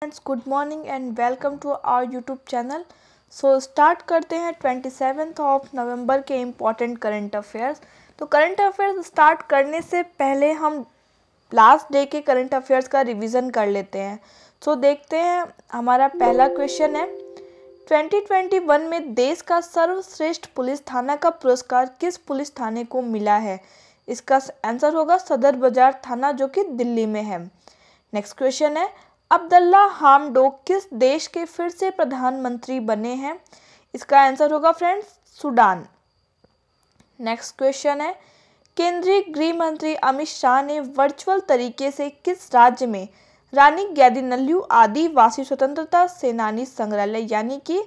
friends good morning and welcome to our YouTube channel so start करते हैं twenty seventh of November के important current affairs तो current affairs start करने से पहले हम लास्ट डे के करंट अफेयर्स का रिवीजन कर लेते हैं सो so, देखते हैं हमारा पहला क्वेश्चन है 2021 में देश का सर्वश्रेष्ठ पुलिस थाना का पुरस्कार किस पुलिस थाने को मिला है इसका आंसर होगा सदर बाजार थाना जो कि दिल्ली में है नेक्स्ट क्वेश्चन है अब्दुल्ला हामडो किस देश के फिर से प्रधानमंत्री बने हैं इसका आंसर होगा फ्रेंड्स सूडान नेक्स्ट क्वेश्चन है केंद्रीय गृह मंत्री अमित शाह ने वर्चुअल तरीके से किस राज्य में रानी नल्यू आदिवासी स्वतंत्रता सेनानी संग्रहालय यानी कि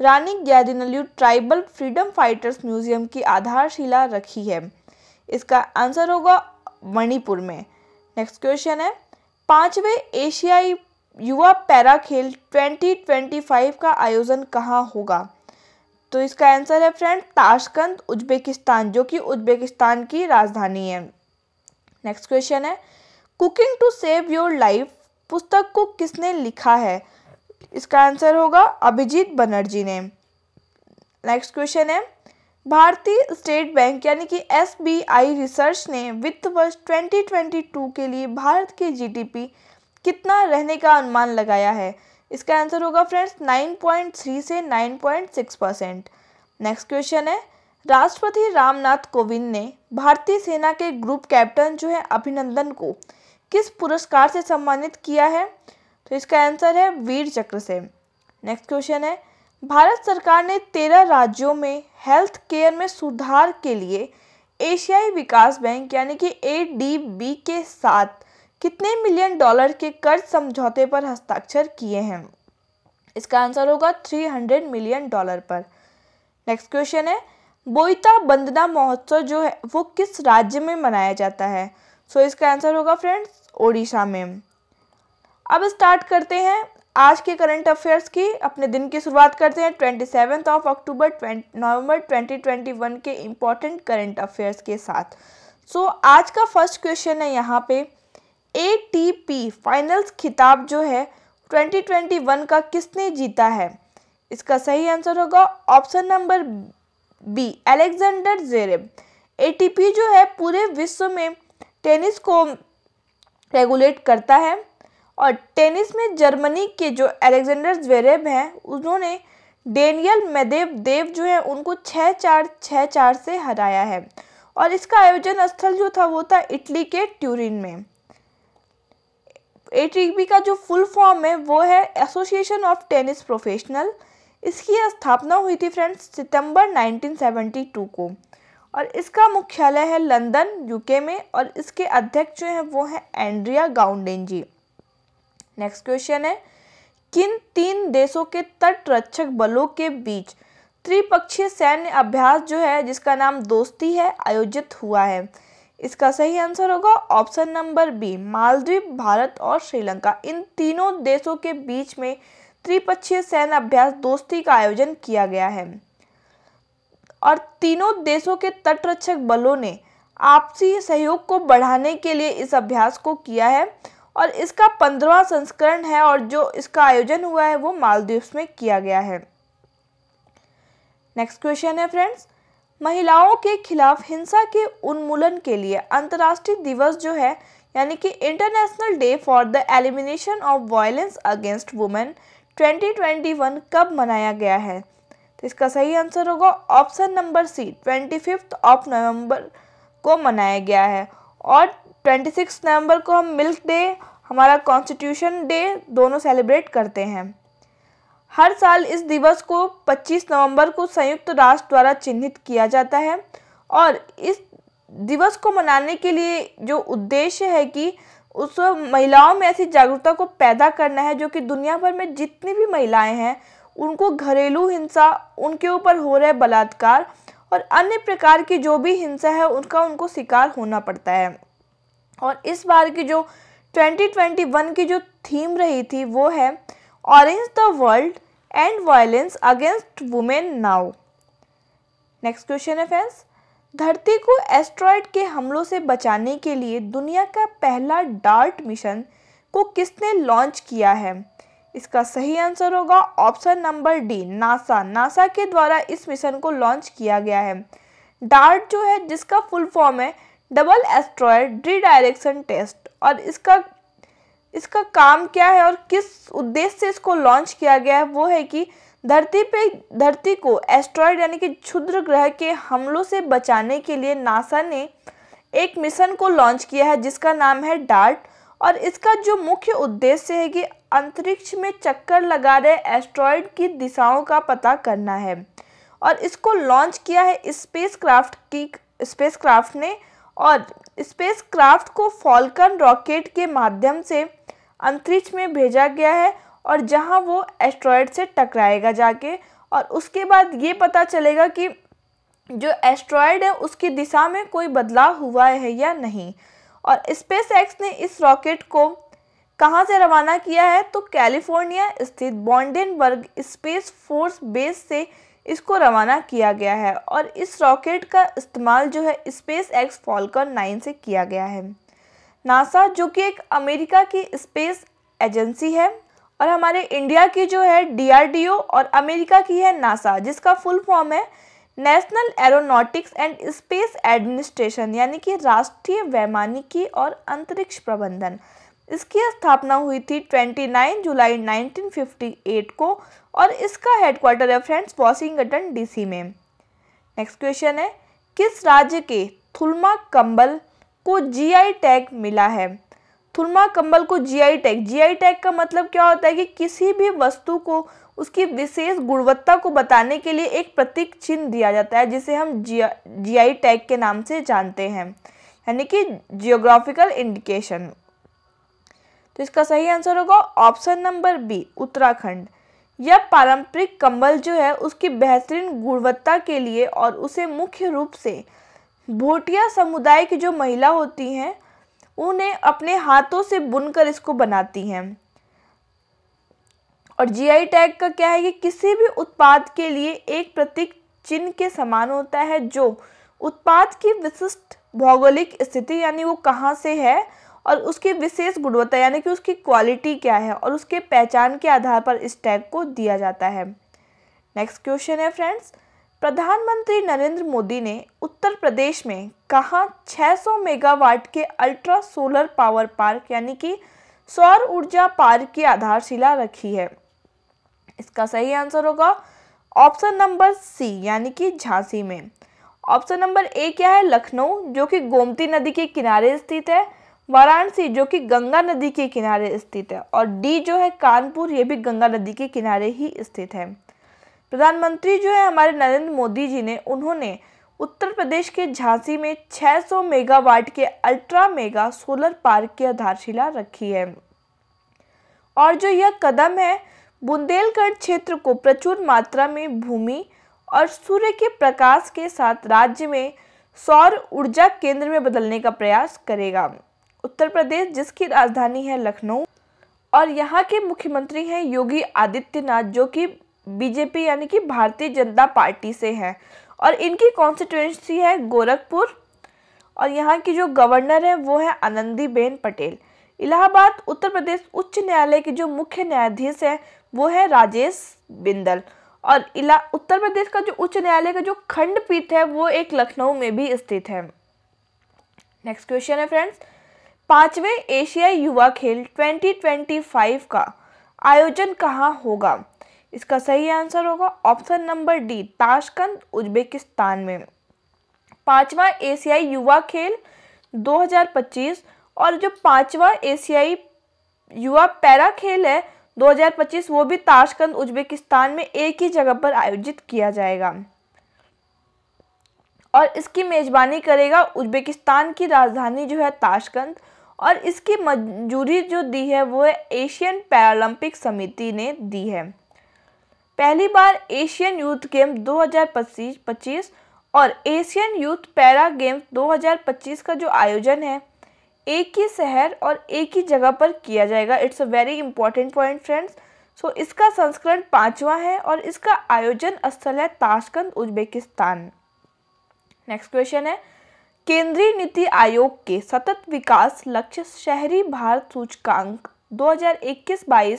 Rani Gaidinliu tribal freedom fighters museum की आधारशिला रखी है इसका आंसर होगा मणिपुर में नेक्स्ट क्वेश्चन है पांचवें एशियाई युवा पैरा खेल 2025 का आयोजन कहाँ होगा तो इसका आंसर है फ्रेंड ताशकंद उज्बेकिस्तान जो कि उज्बेकिस्तान की राजधानी है नेक्स्ट क्वेश्चन है cooking to save your life पुस्तक को किसने लिखा है इसका आंसर होगा अभिजीत बनर्जी ने नेक्स्ट क्वेश्चन है भारतीय स्टेट बैंक यानी कि एसबीआई रिसर्च ने वित्त वर्ष 2022 के लिए भारत के जीडीपी कितना रहने का अनुमान लगाया है इसका आंसर होगा फ्रेंड्स 9.3 से 9.6 परसेंट नेक्स्ट क्वेश्चन है राष्ट्रपति रामनाथ कोविंद ने भारतीय सेना के ग्रुप कैप्टन जो है अभिनंदन को किस पुरस्कार से सम्मानित किया है तो इसका आंसर है वीर चक्र से नेक्स्ट क्वेश्चन है भारत सरकार ने तेरह राज्यों में हेल्थ केयर में सुधार के लिए एशियाई विकास बैंक यानी कि ए के साथ कितने मिलियन डॉलर के कर्ज समझौते पर हस्ताक्षर किए हैं इसका आंसर होगा थ्री हंड्रेड मिलियन डॉलर पर नेक्स्ट क्वेश्चन है बोईता बंदना महोत्सव जो है वो किस राज्य में मनाया जाता है सो so, इसका आंसर होगा फ्रेंड्स ओडिशा में अब स्टार्ट करते हैं आज के करंट अफेयर्स की अपने दिन की शुरुआत करते हैं twenty seventh of October November twenty twenty one के इम्पॉर्टेंट करंट अफेयर्स के साथ सो so, आज का फर्स्ट क्वेश्चन है यहाँ पे ए फाइनल्स खिताब जो है 2021 का किसने जीता है इसका सही आंसर होगा option number B Alexander Zverev ATP जो है पूरे विश्व में टेनिस को रेगुलेट करता है और टेनिस में जर्मनी के जो एलेक्जेंडर जेरेब हैं उन्होंने डेनियल मेदेव देव जो है उनको छः चार छः चार से हराया है और इसका आयोजन स्थल जो था वो था इटली के ट्यूरिन में ए का जो फुल फॉर्म है वो है एसोसिएशन ऑफ टेनिस प्रोफेशनल इसकी स्थापना हुई थी फ्रेंड्स सितंबर 1972 को और इसका मुख्यालय है लंदन यूके में और इसके अध्यक्ष जो हैं वो हैं Andrea Gaudenzi ji next question है किन तीन देशों के तटरक्षक बलों के बीच त्रिपक्षीय सैन्य अभ्यास जो है जिसका नाम दोस्ती है आयोजित हुआ है इसका सही आंसर होगा option number B Maldives Bharat और श्रीलंका इन तीनों देशों के बीच में त्रिपक्षीय सैन्य अभ्यास दोस्ती का आयोजन किया गया है और तीनों देशों के तटरक्षक बलों ने आपसी सहयोग को बढ़ाने के लिए इस अभ्यास को किया है और इसका पंद्रवा संस्करण है और जो इसका आयोजन हुआ है वो मालदीव्स में किया गया है नेक्स्ट क्वेश्चन है फ्रेंड्स महिलाओं के खिलाफ हिंसा के उन्मूलन के लिए अंतर्राष्ट्रीय दिवस जो है यानी कि international day for the elimination of violence against women 2021 कब मनाया गया है तो इसका सही आंसर होगा option number C twenty fifth of November को मनाया गया है और ट्वेंटी सिक्स नवंबर को हम मिल्क डे हमारा कॉन्स्टिट्यूशन डे दोनों सेलिब्रेट करते हैं हर साल इस दिवस को 25 नवंबर को संयुक्त राष्ट्र द्वारा चिन्हित किया जाता है और इस दिवस को मनाने के लिए जो उद्देश्य है कि उस महिलाओं में ऐसी जागरूकता को पैदा करना है जो कि दुनिया भर में जितनी भी महिलाएं हैं उनको घरेलू हिंसा उनके ऊपर हो रहे बलात्कार और अन्य प्रकार की जो भी हिंसा है उनका उनको शिकार होना पड़ता है और इस बार की जो 2021 की जो थीम रही थी वो है orange the world end violence against women now next question है फ्रेंड्स धरती को एस्ट्रॉयड के हमलों से बचाने के लिए दुनिया का पहला डार्ट मिशन को किसने लॉन्च किया है इसका सही आंसर होगा option number D NASA NASA के द्वारा इस मिशन को लॉन्च किया गया है डार्ट जो है जिसका फुल फॉर्म है डबल एस्ट्रॉयड रिडायरेक्शन टेस्ट और इसका इसका काम क्या है और किस उद्देश्य से इसको लॉन्च किया गया है वो है कि धरती पे धरती को एस्ट्रॉयड यानी कि क्षुद्र ग्रह के हमलों से बचाने के लिए नासा ने एक मिशन को लॉन्च किया है जिसका नाम है डार्ट और इसका जो मुख्य उद्देश्य है कि अंतरिक्ष में चक्कर लगा रहे एस्ट्रॉयड की दिशाओं का पता करना है और इसको लॉन्च किया है स्पेसक्राफ्ट की स्पेसक्राफ्ट ने और स्पेसक्राफ्ट को फॉल्कन रॉकेट के माध्यम से अंतरिक्ष में भेजा गया है और जहां वो एस्ट्रॉयड से टकराएगा जाके और उसके बाद ये पता चलेगा कि जो एस्ट्रॉयड है उसकी दिशा में कोई बदलाव हुआ है या नहीं और स्पेस एक्स ने इस रॉकेट को कहाँ से रवाना किया है तो कैलिफोर्निया स्थित बॉन्डेनबर्ग स्पेस फोर्स बेस से इसको रवाना किया गया है और इस रॉकेट का इस्तेमाल जो है स्पेस एक्स फॉल्कन नाइन से किया गया है नासा जो कि एक अमेरिका की स्पेस एजेंसी है और हमारे इंडिया की जो है डीआरडीओ और अमेरिका की है नासा जिसका फुल फॉर्म है national aeronautics and space administration यानी कि राष्ट्रीय वैमानिकी और अंतरिक्ष प्रबंधन इसकी स्थापना हुई थी 29 जुलाई 1958 को और इसका हेडक्वार्टर है फ्रेंड्स वॉशिंगटन डीसी में नेक्स्ट क्वेश्चन है किस राज्य के थुलमा कंबल को जीआई टैग मिला है थुलमा कंबल को जीआई टैग जीआई टैग का मतलब क्या होता है कि किसी भी वस्तु को उसकी विशेष गुणवत्ता को बताने के लिए एक प्रतीक चिन्ह दिया जाता है जिसे हम जीआई टैग के नाम से जानते हैं यानी कि जियोग्राफिकल इंडिकेशन तो इसका सही आंसर होगा ऑप्शन नंबर बी उत्तराखंड यह पारंपरिक कंबल जो है उसकी बेहतरीन गुणवत्ता के लिए और उसे मुख्य रूप से भोटिया समुदाय की जो महिला होती हैं उन्हें अपने हाथों से बुनकर इसको बनाती हैं और जीआई टैग का क्या है कि किसी भी उत्पाद के लिए एक प्रतीक चिन्ह के समान होता है जो उत्पाद की विशिष्ट भौगोलिक स्थिति यानी वो कहाँ से है और उसकी विशेष गुणवत्ता यानी कि उसकी क्वालिटी क्या है और उसके पहचान के आधार पर इस टैग को दिया जाता है नेक्स्ट क्वेश्चन है फ्रेंड्स प्रधानमंत्री नरेंद्र मोदी ने उत्तर प्रदेश में कहा 600 मेगावाट के अल्ट्रा सोलर पावर पार्क यानी कि सौर ऊर्जा पार्क की आधारशिला रखी है इसका सही आंसर होगा ऑप्शन नंबर सी यानी कि झांसी में ऑप्शन नंबर ए क्या है लखनऊ जो कि गोमती नदी के किनारे स्थित है वाराणसी जो कि गंगा नदी के किनारे स्थित है और डी जो है कानपुर ये भी गंगा नदी के किनारे ही स्थित है प्रधानमंत्री जो है हमारे नरेंद्र मोदी जी ने उन्होंने उत्तर प्रदेश के झांसी में 600 मेगावाट के अल्ट्रा मेगा सोलर पार्क की आधारशिला रखी है और जो यह कदम है बुंदेलगढ़ क्षेत्र को प्रचुर मात्रा में भूमि और सूर्य के प्रकाश के साथ राज्य में सौर ऊर्जा केंद्र में बदलने का प्रयास करेगा उत्तर प्रदेश जिसकी राजधानी है लखनऊ और यहाँ के मुख्यमंत्री हैं योगी आदित्यनाथ जो कि बीजेपी यानी कि भारतीय जनता पार्टी से हैं और इनकी कॉन्स्टिट्यूंसी है गोरखपुर और यहाँ की जो गवर्नर है वो है आनंदीबेन पटेल इलाहाबाद उत्तर प्रदेश उच्च न्यायालय के जो मुख्य न्यायाधीश हैं वो है राजेश बिंदल और इला उत्तर प्रदेश का जो उच्च न्यायालय का जो खंडपीठ है वो एक लखनऊ में भी स्थित है नेक्स्ट क्वेश्चन है फ्रेंड्स पाँचवें एशियाई युवा खेल 2025 का आयोजन कहाँ होगा इसका सही आंसर होगा option number D Tashkent Uzbekistan में पांचवा एशियाई युवा खेल 2025 और जो पांचवा एशियाई युवा पैरा खेल है 2025 वो भी ताशकंद उज्बेकिस्तान में एक ही जगह पर आयोजित किया जाएगा और इसकी मेज़बानी करेगा उज्बेकिस्तान की राजधानी जो है ताशकंद और इसकी मंजूरी जो दी है वो है एशियन पैरालंपिक समिति ने दी है पहली बार एशियन यूथ गेम 2025 और एशियन यूथ पैरा गेम 2025 का जो आयोजन है एक ही शहर और एक ही जगह पर किया जाएगा it's a very important point friends so इसका संस्करण पांचवा है और इसका आयोजन स्थल है ताशकंद उज्बेकिस्तान नेक्स्ट क्वेश्चन है केंद्रीय नीति आयोग के सतत विकास लक्ष्य शहरी भारत सूचकांक 2021-22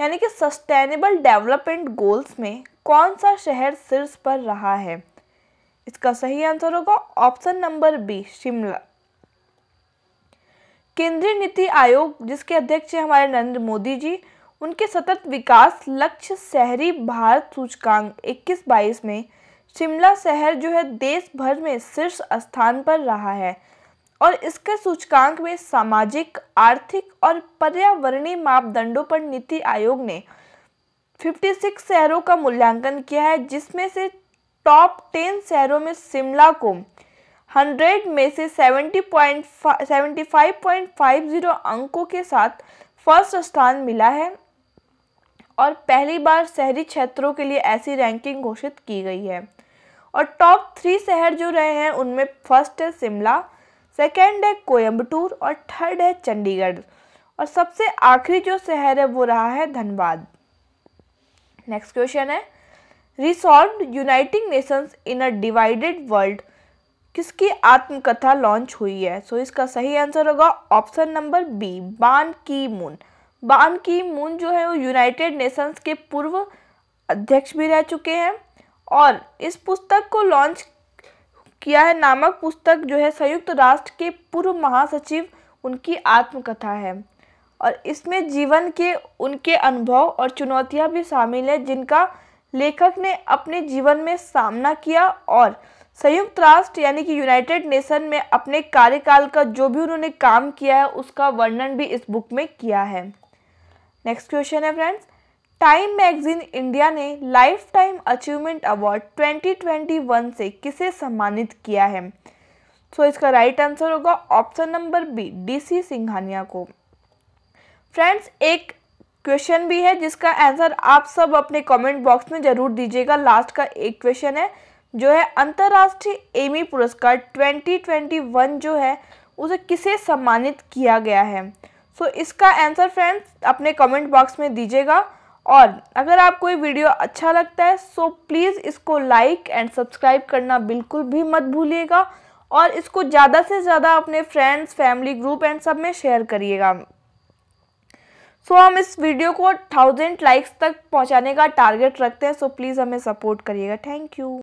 यानी कि सस्टेनेबल डेवलपमेंट गोल्स में कौन सा शहर शीर्ष पर रहा है इसका सही आंसर होगा ऑप्शन नंबर बी शिमला केंद्रीय नीति आयोग जिसके अध्यक्ष हैं हमारे नरेंद्र मोदी जी उनके सतत विकास लक्ष्य शहरी भारत सूचकांक 21-22 में शिमला शहर जो है देश भर में शीर्ष स्थान पर रहा है और इसके सूचकांक में सामाजिक आर्थिक और पर्यावरणीय मापदंडों पर नीति आयोग ने 56 शहरों का मूल्यांकन किया है जिसमें से टॉप 10 शहरों में शिमला को 100 में से 70.75.50 अंकों के साथ फर्स्ट स्थान मिला है और पहली बार शहरी क्षेत्रों के लिए ऐसी रैंकिंग घोषित की गई है और टॉप थ्री शहर जो रहे हैं उनमें फर्स्ट है शिमला सेकेंड है कोयम्बटूर और थर्ड है चंडीगढ़ और सबसे आखिरी जो शहर है वो रहा है धनबाद नेक्स्ट क्वेश्चन है resolve uniting nations in a divided world किसकी आत्मकथा लॉन्च हुई है सो so, इसका सही आंसर होगा ऑप्शन नंबर बी बान की मून बान की मून जो है वो यूनाइटेड नेशंस के पूर्व अध्यक्ष भी रह चुके हैं और इस पुस्तक को लॉन्च किया है नामक पुस्तक जो है संयुक्त राष्ट्र के पूर्व महासचिव उनकी आत्मकथा है और इसमें जीवन के उनके अनुभव और चुनौतियां भी शामिल है जिनका लेखक ने अपने जीवन में सामना किया और संयुक्त राष्ट्र यानी कि यूनाइटेड नेशन में अपने कार्यकाल का जो भी उन्होंने काम किया है उसका वर्णन भी इस बुक में किया है नेक्स्ट क्वेश्चन है फ्रेंड्स टाइम मैगजीन इंडिया ने लाइफ टाइम अचीवमेंट अवार्ड 2021 से किसे सम्मानित किया है सो so, इसका राइट right आंसर होगा option number B DC Singhania को फ्रेंड्स एक क्वेश्चन भी है जिसका आंसर आप सब अपने कमेंट बॉक्स में जरूर दीजिएगा लास्ट का एक क्वेश्चन है जो है अंतर्राष्ट्रीय एमी पुरस्कार 2021 जो है उसे किसे सम्मानित किया गया है सो so, इसका आंसर फ्रेंड्स अपने कमेंट बॉक्स में दीजिएगा और अगर आपको ये वीडियो अच्छा लगता है सो प्लीज़ इसको लाइक एंड सब्सक्राइब करना बिल्कुल भी मत भूलिएगा और इसको ज़्यादा से ज़्यादा अपने फ्रेंड्स फैमिली ग्रुप एंड सब में शेयर करिएगा सो so, हम इस वीडियो को थाउजेंड लाइक्स तक पहुंचाने का टारगेट रखते हैं सो so, प्लीज़ हमें सपोर्ट करिएगा थैंक यू